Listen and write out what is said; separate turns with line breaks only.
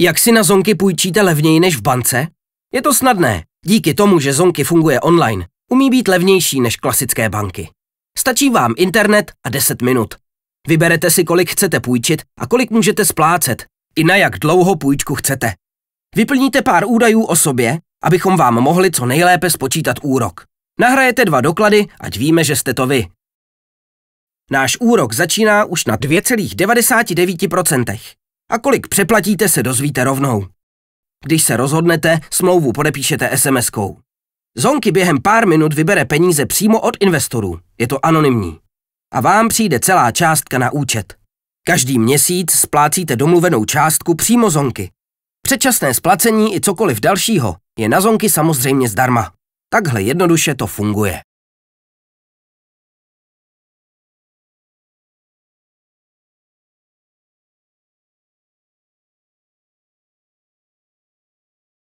Jak si na zonky půjčíte levněji než v bance? Je to snadné, díky tomu, že zonky funguje online, umí být levnější než klasické banky. Stačí vám internet a 10 minut. Vyberete si, kolik chcete půjčit a kolik můžete splácet, i na jak dlouho půjčku chcete. Vyplníte pár údajů o sobě, abychom vám mohli co nejlépe spočítat úrok. Nahrajete dva doklady, ať víme, že jste to vy. Náš úrok začíná už na 2,99%. A kolik přeplatíte, se dozvíte rovnou. Když se rozhodnete, smlouvu podepíšete SMS-kou. Zonky během pár minut vybere peníze přímo od investorů. Je to anonymní. A vám přijde celá částka na účet. Každý měsíc splácíte domluvenou částku přímo Zonky. Předčasné splacení i cokoliv dalšího je na Zonky samozřejmě zdarma.
Takhle jednoduše to funguje.